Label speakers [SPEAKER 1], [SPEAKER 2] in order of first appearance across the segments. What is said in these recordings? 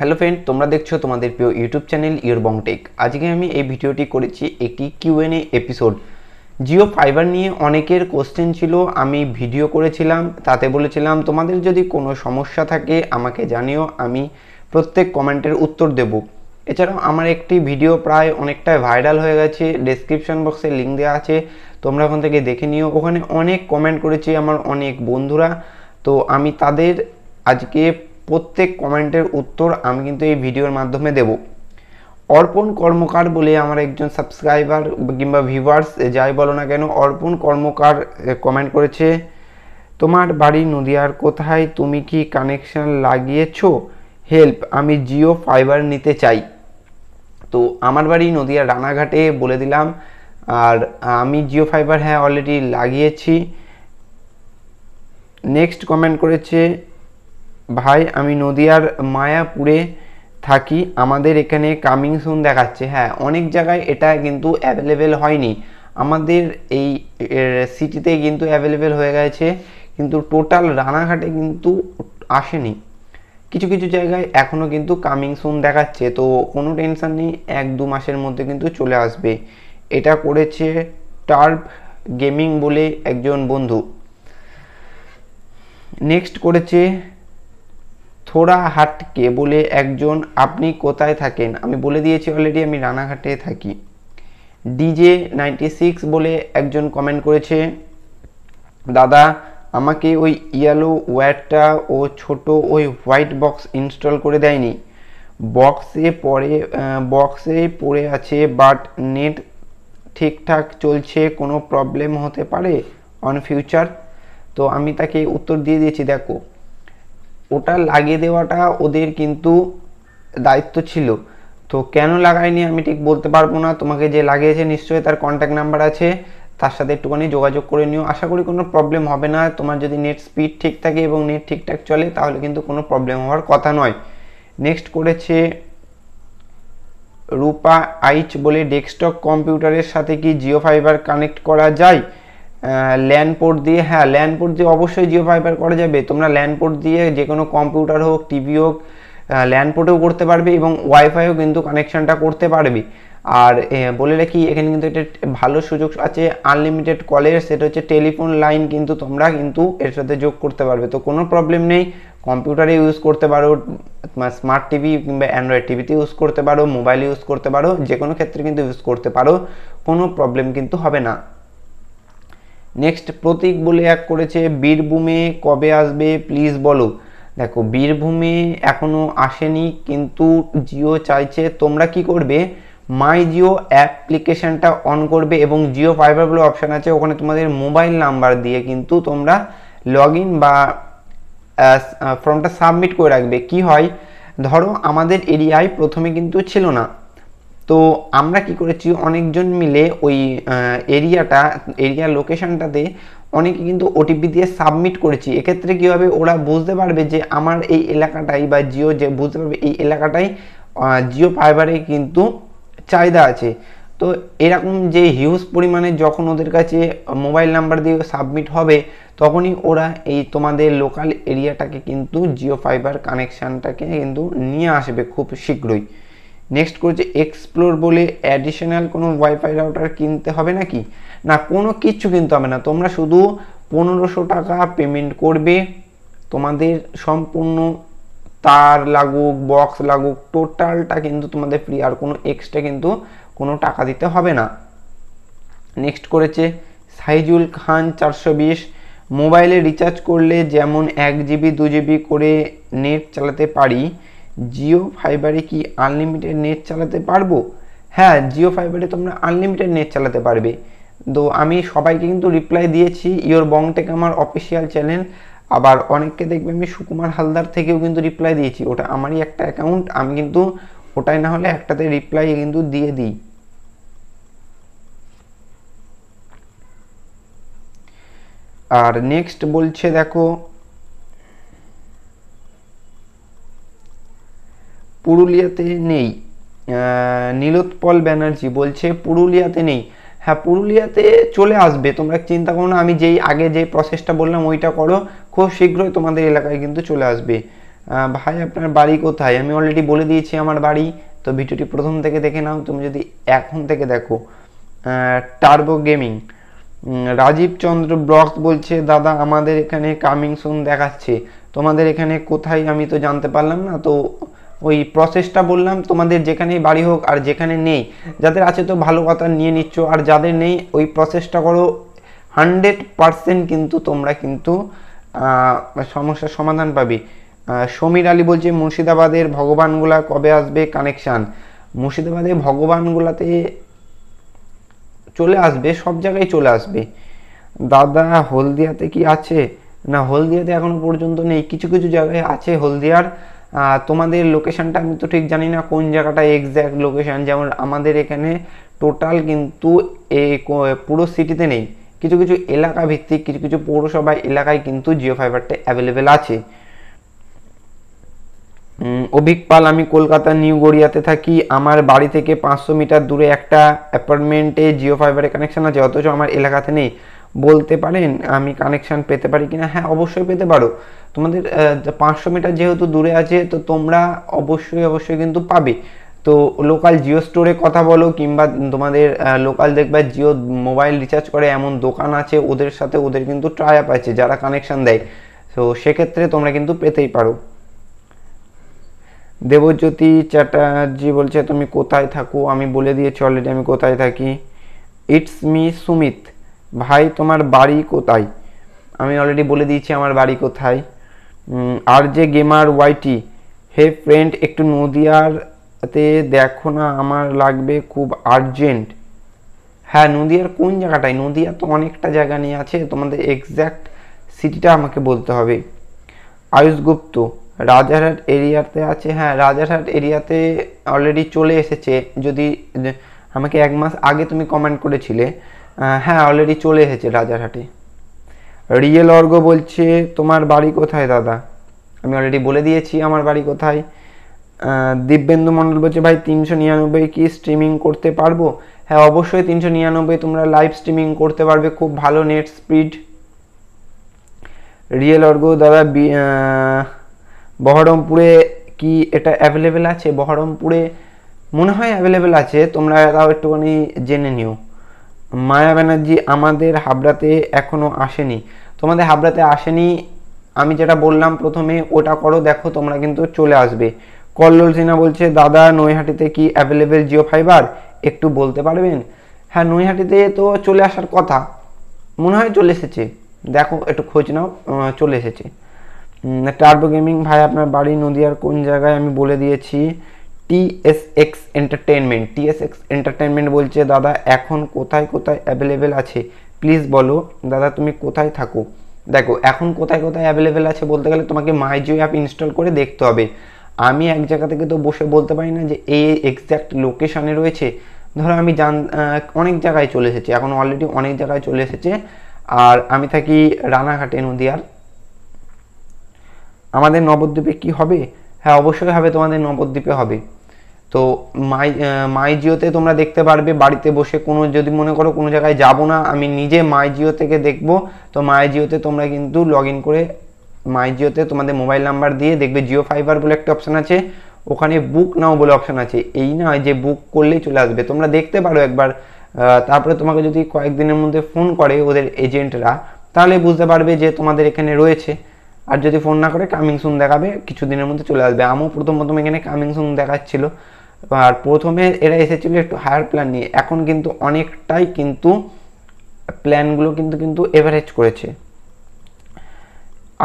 [SPEAKER 1] hello friend তোমরা দেখছো তোমাদের প্রিয় ইউটিউব চ্যানেল ইয়ারবং টেক আজকে আমি এই ভিডিওটি করেছি একটি কিউএনএ এপিসোড জিও ফাইবার নিয়ে অনেকের কোশ্চেন ছিল আমি ভিডিও করেছিলাম তাতে বলেছিলাম তোমাদের যদি কোনো সমস্যা থাকে আমাকে জানিও আমি প্রত্যেক কমেন্টের উত্তর দেব এছাড়াও আমার একটি ভিডিও প্রায় অনেকটাই ভাইরাল হয়ে গেছে ডেসক্রিপশন বক্সে লিঙ্ক দেওয়া আছে তোমরা ওখান থেকে দেখে নিও ওখানে অনেক কমেন্ট করেছে আমার অনেক বন্ধুরা তো আমি তাদের আজকে প্রত্যেক কমেন্টের উত্তর আমি কিন্তু এই ভিডিওর মাধ্যমে দেব অর্পণ কর্মকার বলে আমার একজন সাবস্ক্রাইবার কিংবা ভিউয়ার্স যাই বলো না কেন অর্পণ কর্মকার কমেন্ট করেছে তোমার বাড়ি নদিয়ার কোথায় তুমি কি কানেকশান লাগিয়েছো হেল্প আমি জিও ফাইবার নিতে চাই তো আমার বাড়ি নদীয়া রানাঘাটে বলে দিলাম আর আমি জিও ফাইবার হ্যাঁ অলরেডি লাগিয়েছি নেক্সট কমেন্ট করেছে ভাই আমি নদিয়ার মায়াপুরে থাকি আমাদের এখানে কামিং সুন দেখাচ্ছে হ্যাঁ অনেক জায়গায় এটা কিন্তু অ্যাভেলেবেল হয়নি আমাদের এই সিটিতে কিন্তু অ্যাভেলেবেল হয়ে গেছে কিন্তু টোটাল রানাঘাটে কিন্তু আসেনি কিছু কিছু জায়গায় এখনও কিন্তু কামিং সুন দেখাচ্ছে তো কোনো টেনশান নেই এক দু মাসের মধ্যে কিন্তু চলে আসবে এটা করেছে টার্প গেমিং বলে একজন বন্ধু নেক্সট করেছে ছোড়া হাটকে বলে একজন আপনি কোথায় থাকেন আমি বলে দিয়েছি অলরেডি আমি রানাঘাটে থাকি ডিজে নাইনটি সিক্স বলে একজন কমেন্ট করেছে দাদা আমাকে ওই ইয়েলো ওয়্যারটা ও ছোট ওই হোয়াইট বক্স ইনস্টল করে দেয়নি বক্সে পরে বক্সে পড়ে আছে বাট নেট ঠিকঠাক চলছে কোনো প্রবলেম হতে পারে অন ফিউচার তো আমি তাকে উত্তর দিয়ে দিয়েছি দেখো ওটা লাগিয়ে দেওয়াটা ওদের কিন্তু দায়িত্ব ছিল তো কেন লাগায়নি আমি ঠিক বলতে পারবো না তোমাকে যে লাগিয়েছে নিশ্চয়ই তার কন্ট্যাক্ট নাম্বার আছে তার সাথে একটুখানি যোগাযোগ করে নিও আশা করি কোনো প্রবলেম হবে না তোমার যদি নেট স্পিড ঠিক থাকে এবং নেট ঠিকঠাক চলে তাহলে কিন্তু কোনো প্রবলেম হওয়ার কথা নয় নেক্সট করেছে রূপা আইচ বলে ডেস্কটপ কম্পিউটারের সাথে কি জিও ফাইবার কানেক্ট করা যায় ল্যান পোর্ট দিয়ে হ্যাঁ ল্যান পোর্ট দিয়ে অবশ্যই জিও ফাইবার করা যাবে তোমরা ল্যান পোর্ট দিয়ে যে কোনো কম্পিউটার হোক টিভি হোক ল্যান পোর্টেও করতে পারবে এবং ওয়াইফাইও কিন্তু কানেকশানটা করতে পারবে আর বলে রাখি এখানে কিন্তু এটা ভালো সুযোগ আছে আনলিমিটেড কলের সেটা হচ্ছে টেলিফোন লাইন কিন্তু তোমরা কিন্তু এর সাথে যোগ করতে পারবে তো কোনো প্রবলেম নেই কম্পিউটারে ইউজ করতে পারো স্মার্ট টিভি কিংবা অ্যান্ড্রয়েড টিভিতে ইউজ করতে পারো মোবাইল ইউজ করতে পারো যে কোনো ক্ষেত্রে কিন্তু ইউজ করতে পারো কোনো প্রবলেম কিন্তু হবে না নেক্সট প্রতীক বলে এক করেছে বীরভূমে কবে আসবে প্লিজ বলো দেখো বীরভূমে এখনও আসেনি কিন্তু জিও চাইছে তোমরা কি করবে মাই জিও অ্যাপ্লিকেশানটা অন করবে এবং জিও ফাইবার বলে অপশান আছে ওখানে তোমাদের মোবাইল নাম্বার দিয়ে কিন্তু তোমরা লগ বা ফর্মটা সাবমিট করে রাখবে কি হয় ধরো আমাদের এরিয়ায় প্রথমে কিন্তু ছিল না তো আমরা কি করেছি অনেকজন মিলে ওই এরিয়াটা এরিয়া লোকেশানটাতে অনেকে কিন্তু ওটিপি দিয়ে সাবমিট করেছি এক্ষেত্রে কীভাবে ওরা বুঝতে পারবে যে আমার এই এলাকাটাই বা জিও যে বুঝতে পারবে এই এলাকাটাই জিও ফাইবারে কিন্তু চাহিদা আছে তো এরকম যে হিউজ পরিমাণে যখন ওদের কাছে মোবাইল নাম্বার দিয়ে সাবমিট হবে তখনই ওরা এই তোমাদের লোকাল এরিয়াটাকে কিন্তু জিও ফাইবার কানেকশানটাকে কিন্তু নিয়ে আসবে খুব শীঘ্রই নেক্সট করেছে এক্সপ্লোর বলে অ্যাডিশনাল কোনো ওয়াইফাই রাউটার কিনতে হবে নাকি না কোনো কিচ্ছু কিনতে হবে না তোমরা শুধু পনেরোশো টাকা পেমেন্ট করবে তোমাদের সম্পূর্ণ তার লাগুক বক্স লাগুক টোটালটা কিন্তু তোমাদের ফ্রি আর কোনো এক্সট্রা কিন্তু কোনো টাকা দিতে হবে না নেক্সট করেছে সাইজুল খান চারশো বিশ মোবাইলে রিচার্জ করলে যেমন এক জিবি দু জিবি করে নেট চালাতে পারি জিও ফাইবারে কি আনলিমিটেড নেট চালাতে পারবো হ্যাঁ জিও ফাইবারে তোমরা আনলিমিটেড নেট চালাতে পারবে তো আমি সবাইকে কিন্তু রিপ্লাই দিয়েছি ইয়োর বং থেকে আমার অফিসিয়াল চ্যানেল আবার অনেককে দেখবে আমি সুকুমার হালদার থেকেও কিন্তু রিপ্লাই দিয়েছি ওটা আমারই একটা অ্যাকাউন্ট আমি কিন্তু ওটাই না হলে একটাতে রিপ্লাই কিন্তু দিয়ে দিই আর নেক্সট বলছে দেখো পুরুলিয়াতে নেই নীলোৎপল ব্যানার্জি বলছে পুরুলিয়াতে নেই হ্যাঁ পুরুলিয়াতে চলে আসবে তোমরা চিন্তা করো না আমি যেই আগে যে প্রসেসটা বললাম ওইটা করো খুব শীঘ্রই তোমাদের এলাকায় কিন্তু চলে আসবে ভাই আপনার বাড়ি কোথায় আমি অলরেডি বলে দিয়েছি আমার বাড়ি তো ভিডিওটি প্রথম থেকে দেখে নাও তুমি যদি এখন থেকে দেখো টার্বো গেমিং রাজীব চন্দ্র ব্লক বলছে দাদা আমাদের এখানে কামিং সুন দেখাচ্ছে তোমাদের এখানে কোথায় আমি তো জানতে পারলাম না তো ওই প্রসেসটা বললাম তোমাদের যেখানে বাড়ি হোক আর যেখানে নেই যাদের আছে তো ভালো কথা নিয়ে নিচ্ছ আর যাদের নেই ওই প্রসেসটা করো হান্ড্রেড পারসেন্ট কিন্তু তোমরা কিন্তু সমস্যার সমাধান পাবে সমীর আলী বলছে মুর্শিদাবাদের ভগবানগুলা কবে আসবে কানেকশান মুর্শিদাবাদে ভগবানগুলাতে চলে আসবে সব জায়গায় চলে আসবে দাদা হলদিয়াতে কি আছে না হলদিয়াতে এখনো পর্যন্ত নেই কিছু কিছু জায়গায় আছে হলদিয়ার তোমাদের লোকেশানটা আমি তো ঠিক জানি না কোন জায়গাটা এক্স্যাক্ট লোকেশান যেমন আমাদের এখানে টোটাল কিন্তু এই পুরো সিটিতে নেই কিছু কিছু এলাকা ভিত্তিক কিছু কিছু পৌরসভা এলাকায় কিন্তু জিও ফাইবারটা অ্যাভেলেবেল আছে অভিক পাল আমি কলকাতা নিউ গড়িয়াতে থাকি আমার বাড়ি থেকে পাঁচশো মিটার দূরে একটা অ্যাপার্টমেন্টে জিও ফাইবারের কানেকশান আছে অথচ আমার এলাকাতে নেই বলতে পারেন আমি কানেকশান পেতে পারি কিনা হ্যাঁ অবশ্যই পেতে পারো তোমাদের পাঁচশো মিটার যেহেতু দূরে আছে তো তোমরা অবশ্যই অবশ্যই কিন্তু পাবে তো লোকাল জিও স্টোরে কথা বলো কিংবা তোমাদের লোকাল দেখবে জিও মোবাইল রিচার্জ করে এমন দোকান আছে ওদের সাথে ওদের কিন্তু ট্রাই আপ আছে যারা কানেকশান দেয় তো সেক্ষেত্রে তোমরা কিন্তু পেতেই পারো দেবজ্যোতি চ্যাটার্জি বলছে তুমি কোথায় থাকো আমি বলে দিয়েছি অলরেডি আমি কোথায় থাকি ইটস মি সুমিত ভাই তোমার বাড়ি কোথায় আমি অলরেডি বলে দিয়েছি আমার বাড়ি কোথায় আর যে গেমার ওয়াইটি হে ফ্রেন্ড একটু নদিয়ারতে দেখো না আমার লাগবে খুব আর্জেন্ট হ্যাঁ নদিয়ার কোন জায়গাটায় নদিয়া তো অনেকটা জায়গা নিয়ে আছে তোমাদের এক্স্যাক্ট সিটিটা আমাকে বলতে হবে আয়ুষ গুপ্ত রাজারহাট এরিয়াতে আছে হ্যাঁ রাজারহাট এরিয়াতে অলরেডি চলে এসেছে যদি আমাকে এক মাস আগে তুমি কমেন্ট করেছিলে হ্যাঁ অলরেডি চলে এসেছে রাজারহাটে রিয়েল অর্গ বলছে তোমার বাড়ি কোথায় দাদা আমি অলরেডি বলে দিয়েছি আমার বাড়ি কোথায় দিব্যেন্দু মণ্ডল বলছে ভাই তিনশো নিরানব্বই কি স্ট্রিমিং করতে পারবো হ্যাঁ অবশ্যই তিনশো নিরানব্বই তোমরা লাইভ স্ট্রিমিং করতে পারবে খুব ভালো নেট স্পিড রিয়েল অর্গ দাদা বহরমপুরে কি এটা অ্যাভেলেবেল আছে বহরমপুরে মনে হয় অ্যাভেলেবেল আছে তোমরা তাও একটুখানি জেনে নিও মায়া ব্যানার্জি আমাদের হাবড়াতে এখনও আসেনি তোমাদের হাবড়াতে আসেনি আমি যেটা বললাম প্রথমে ওটা করো দেখো তোমরা কিন্তু চলে আসবে কল্লোল সিনহা বলছে দাদা নৈহাটিতে কি অ্যাভেলেবেল জিও ফাইবার একটু বলতে পারবেন হ্যাঁ নৈহাটিতে তো চলে আসার কথা মনে হয় চলে এসেছে দেখো একটু খোঁজ নাও চলে এসেছে টার্বো গেমিং ভাই আপনার বাড়ি নদীয়ার কোন জায়গায় আমি বলে দিয়েছি TSX Entertainment TSX এন্টারটেনমেন্ট বলছে দাদা এখন কোথায় কোথায় অ্যাভেলেবেল আছে প্লিজ বলো দাদা তুমি কোথায় থাকো দেখো এখন কোথায় কোথায় অ্যাভেলেবেল আছে বলতে গেলে তোমাকে মাইজিও অ্যাপ ইনস্টল করে দেখতে হবে আমি এক জায়গা থেকে তো বসে বলতে পারি না যে এই এক্স্যাক্ট লোকেশানে রয়েছে ধরো আমি জান অনেক জায়গায় চলে এসেছি এখন অলরেডি অনেক জায়গায় চলে এসেছে আর আমি থাকি রানাঘাটে নদিয়ার আমাদের নবদ্বীপে কি হবে হ্যাঁ অবশ্যই হবে তোমাদের নবদ্বীপে হবে তো মাই মাই জিওতে তোমরা দেখতে পারবে বাড়িতে বসে কোনো যদি মনে করো কোনো জায়গায় যাব না আমি নিজে মাই জিও থেকে দেখব তো মাই জিওতে তোমরা কিন্তু লগ ইন করে মাই জিওতে তোমাদের মোবাইল নাম্বার দিয়ে দেখবে জিও ফাইবার বলে একটা অপশান আছে ওখানে বুক নাও বলে অপশান আছে এই নয় যে বুক করলেই চলে আসবে তোমরা দেখতে পারো একবার তারপরে তোমাকে যদি কয়েকদিনের মধ্যে ফোন করে ওদের এজেন্টরা তাহলে বুঝতে পারবে যে তোমাদের এখানে রয়েছে আর যদি ফোন না করে কামিং সুন দেখাবে কিছুদিনের মধ্যে চলে আসবে আমও প্রথম প্রথম এখানে কামিং সুন দেখাচ্ছিলো আর প্রথমে এরা এসেছিল একটু হায়ার প্ল্যান নিয়ে এখন কিন্তু অনেকটাই কিন্তু প্ল্যানগুলো কিন্তু কিন্তু এভারেজ করেছে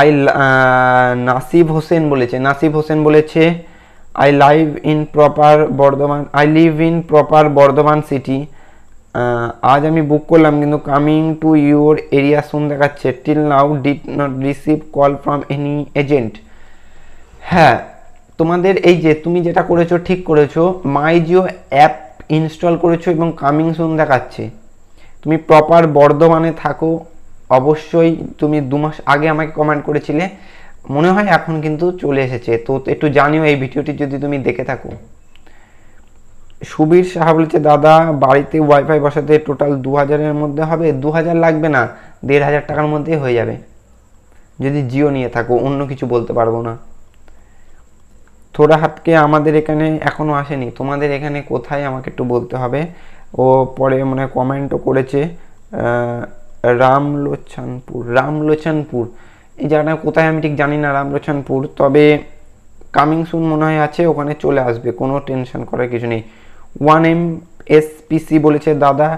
[SPEAKER 1] আই নাসিব হোসেন বলেছে নাসিব হোসেন বলেছে I live in proper Bardhaman I live in proper Bardhaman city আজ আমি বুক করলাম কিন্তু কামিং টু ইউর এরিয়া শুন দেখাচ্ছে till now did not receive call from any agent হ্যাঁ তোমাদের এই যে তুমি যেটা করেছো ঠিক করেছো মাই জিও অ্যাপ ইনস্টল করেছো এবং কামিং সুন দেখাচ্ছে তুমি প্রপার বর্ধমানে থাকো অবশ্যই তুমি দু মাস আগে আমাকে কমেন্ট করেছিলে মনে হয় এখন কিন্তু চলে এসেছে তো একটু জানিও এই ভিডিওটি যদি তুমি দেখে থাকো সুবীর সাহা বলেছে দাদা বাড়িতে ওয়াইফাই বসাতে টোটাল দু হাজারের মধ্যে হবে দু হাজার লাগবে না দেড় হাজার টাকার মধ্যেই হয়ে যাবে যদি জিও নিয়ে থাকো অন্য কিছু বলতে পারবো না থোড়া হাতকে আমাদের এখানে এখনও আসেনি তোমাদের এখানে কোথায় আমাকে একটু বলতে হবে ও পরে মানে কমেন্টও করেছে রামলোচনপুর রামলোচনপুর এই জায়গাটা কোথায় আমি ঠিক জানি না রামলোচনপুর তবে কামিং সুন মনে হয় আছে ওখানে চলে আসবে কোনো টেনশন করার কিছু নেই ওয়ান এম এসপিসি বলেছে দাদা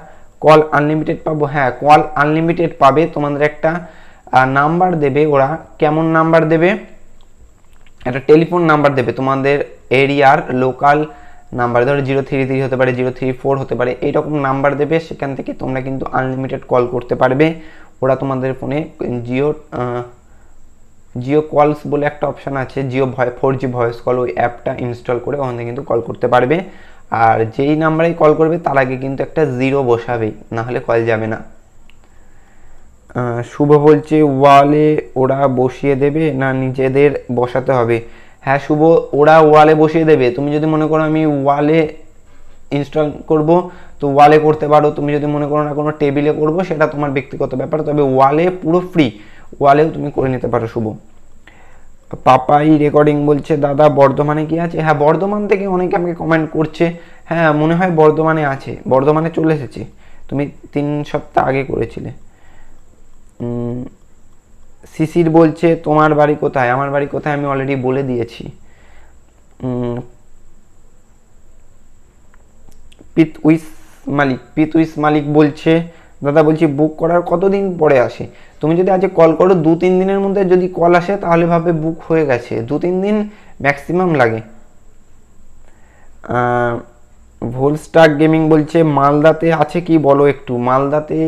[SPEAKER 1] কল আনলিমিটেড পাবো হ্যাঁ কল আনলিমিটেড পাবে তোমাদের একটা নাম্বার দেবে ওরা কেমন নাম্বার দেবে একটা টেলিফোন নাম্বার দেবে তোমাদের এরিয়ার লোকাল নাম্বার ধরো জিরো থ্রি থ্রি হতে পারে জিরো থ্রি ফোর হতে পারে এইরকম নাম্বার দেবে সেখান থেকে তোমরা কিন্তু আনলিমিটেড কল করতে পারবে ওরা তোমাদের ফোনে জিও জিও কলস বলে একটা অপশান আছে জিও ভয় ফোর জি ভয়েস কল ওই অ্যাপটা ইনস্টল করে ওখান থেকে কিন্তু কল করতে পারবে আর যেই নাম্বারে কল করবে তার আগে কিন্তু একটা জিরো বসাবেই নাহলে কল যাবে না শুভ বলছে ওয়ালে ওরা বসিয়ে দেবে না নিজেদের বসাতে হবে হ্যাঁ শুভ ওরা ওয়ালে বসিয়ে দেবে তুমি যদি মনে করো আমি ওয়ালে ইনস্টল করব তো ওয়ালে করতে পারো তুমি যদি মনে করো না কোনো টেবিলে করবো সেটা তোমার ব্যক্তিগত ব্যাপার তবে ওয়ালে পুরো ফ্রি ওয়ালেও তুমি করে নিতে পারো শুভ পাপাই রেকর্ডিং বলছে দাদা বর্ধমানে কি আছে হ্যাঁ বর্ধমান থেকে অনেকে আমাকে কমেন্ট করছে হ্যাঁ মনে হয় বর্ধমানে আছে বর্ধমানে চলে এসেছে তুমি তিন সপ্তাহ আগে করেছিলে শিশির বলছে তোমার বাড়ি কোথায় আমার বাড়ি কোথায় আমি অলরেডি বলে দিয়েছি পিত উইস মালিক পিত উইস মালিক বলছে দাদা বলছি বুক করার কতদিন পরে আসে তুমি যদি আজকে কল করো দু তিন দিনের মধ্যে যদি কল আসে তাহলে ভাবে বুক হয়ে গেছে দু তিন দিন ম্যাক্সিমাম লাগে ভোলস্টার গেমিং বলছে মালদাতে আছে কি বলো একটু মালদাতে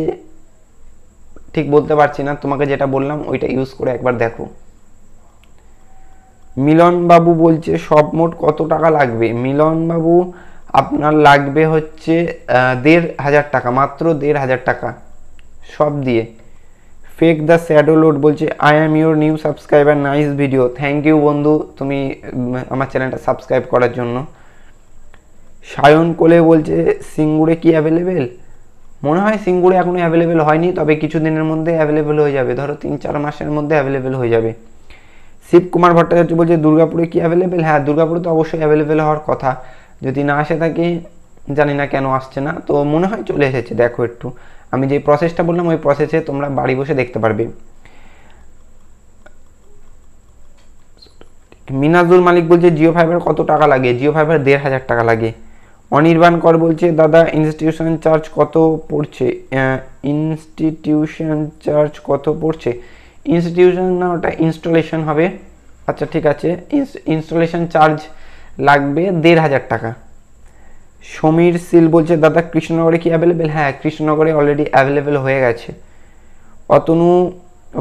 [SPEAKER 1] ঠিক বলতে পারছি না তোমাকে যেটা বললাম ওইটা ইউজ করে একবার দেখো মিলন বাবু বলছে সব মোট কত টাকা লাগবে মিলন বাবু আপনার লাগবে হচ্ছে দেড় হাজার টাকা মাত্র দেড় হাজার টাকা সব দিয়ে ফেক দ্য স্যাডো লোড বলছে I am your new subscriber nice video thank you বন্ধু তুমি আমার চ্যানেলটা সাবস্ক্রাইব করার জন্য সায়ন কোলে বলছে সিঙ্গুরে কি অ্যাভেলেবেল মনে হয় সিঙ্গুরে এখনও অ্যাভেলেবেল হয়নি তবে কিছু দিনের মধ্যে অ্যাভেলেবেল হয়ে যাবে ধরো তিন চার মাসের মধ্যে অ্যাভেলেবেল হয়ে যাবে শিবকুমার ভট্টাচার্য বলছে দুর্গাপুরে কি অ্যাভেলেবেল হ্যাঁ দুর্গাপুরে তো অবশ্যই অ্যাভেলেবেল হওয়ার কথা যদি না আসে থাকে জানি না কেন আসছে না তো মনে হয় চলে এসেছে দেখো একটু আমি যে প্রসেসটা বললাম ওই প্রসেসে তোমরা বাড়ি বসে দেখতে পারবে মিনাজুল মালিক বলছে জিও ফাইবার কত টাকা লাগে জিও ফাইবার দেড় হাজার টাকা লাগে অনির্বাণ কর বলছে দাদা ইনস্টিটিউশন চার্জ কত পড়ছে ইনস্টিটিউশন চার্জ কত পড়ছে ইনস্টিটিউশন না ওটা ইনস্টলেশন হবে আচ্ছা ঠিক আছে ইনস্টলেশন চার্জ লাগবে দেড় হাজার টাকা সমীর সিল বলছে দাদা কৃষ্ণনগরে কি অ্যাভেলেবেল হ্যাঁ কৃষ্ণনগরে অলরেডি অ্যাভেলেবেল হয়ে গেছে অতনু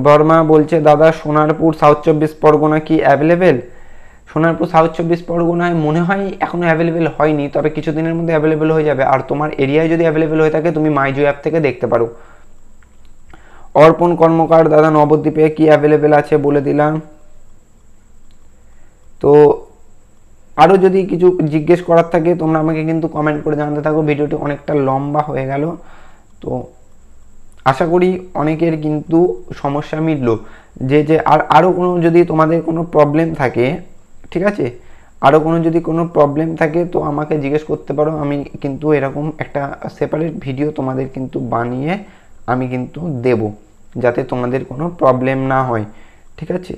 [SPEAKER 1] বর্মা বলছে দাদা সোনারপুর সাউথ চব্বিশ পরগনা কি অ্যাভেলেবেল সোনারপুর সাউথ চব্বিশ পরগনায় মনে হয় এখনও অ্যাভেলেবেল হয়নি তবে কিছুদিনের মধ্যে অ্যাভেলেবেল হয়ে যাবে আর তোমার এরিয়ায় যদি অ্যাভেলেবেল হয়ে থাকে তুমি মাইজু অ্যাপ থেকে দেখতে পারো অর্পণ কর্মকার দাদা নবদ্বীপে কি অ্যাভেলেবেল আছে বলে দিলাম তো আরও যদি কিছু জিজ্ঞেস করার থাকে তোমরা আমাকে কিন্তু কমেন্ট করে জানাতে থাকো ভিডিওটি অনেকটা লম্বা হয়ে গেল তো আশা করি অনেকের কিন্তু সমস্যা মিটল যে যে আর আরও কোনো যদি তোমাদের কোনো প্রবলেম থাকে ঠিক আছে আরও কোনো যদি কোনো প্রবলেম থাকে তো আমাকে জিজ্ঞেস করতে পারো আমি কিন্তু এরকম একটা সেপারেট ভিডিও তোমাদের কিন্তু বানিয়ে আমি কিন্তু দেব যাতে তোমাদের কোনো প্রবলেম না হয় ঠিক আছে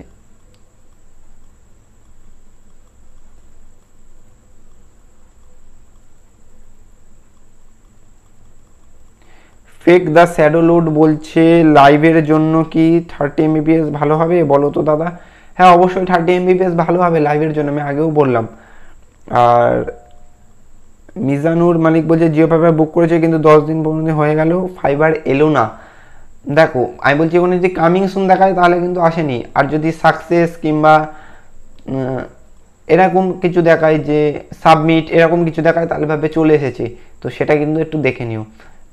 [SPEAKER 1] ফেক দ্য শ্যাডো লোড বলছে লাইভের জন্য কি থার্টি এমবিপিএস ভালো হবে বলো তো দাদা হ্যাঁ অবশ্যই থার্টি এমবিপিএস ভালো হবে লাইভের জন্য আমি আগেও বললাম আর মিজানুর মালিক বলছে জিও ফাইবার বুক করেছে কিন্তু দশ দিন পর্যন্ত হয়ে গেল ফাইবার এলো না দেখো আমি বলছি ওখানে যদি কামিং সুন দেখায় তাহলে কিন্তু আসেনি আর যদি সাকসেস কিংবা এরকম কিছু দেখায় যে সাবমিট এরকম কিছু দেখায় তাহলে ভাবে চলে এসেছে তো সেটা কিন্তু একটু দেখে নিও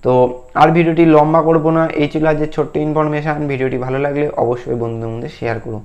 [SPEAKER 1] তো আর ভিডিওটি লম্বা করবো না এই ছিল আজ ছোট্ট ইনফরমেশান ভিডিওটি ভালো লাগলে অবশ্যই বন্ধুদের মধ্যে শেয়ার করো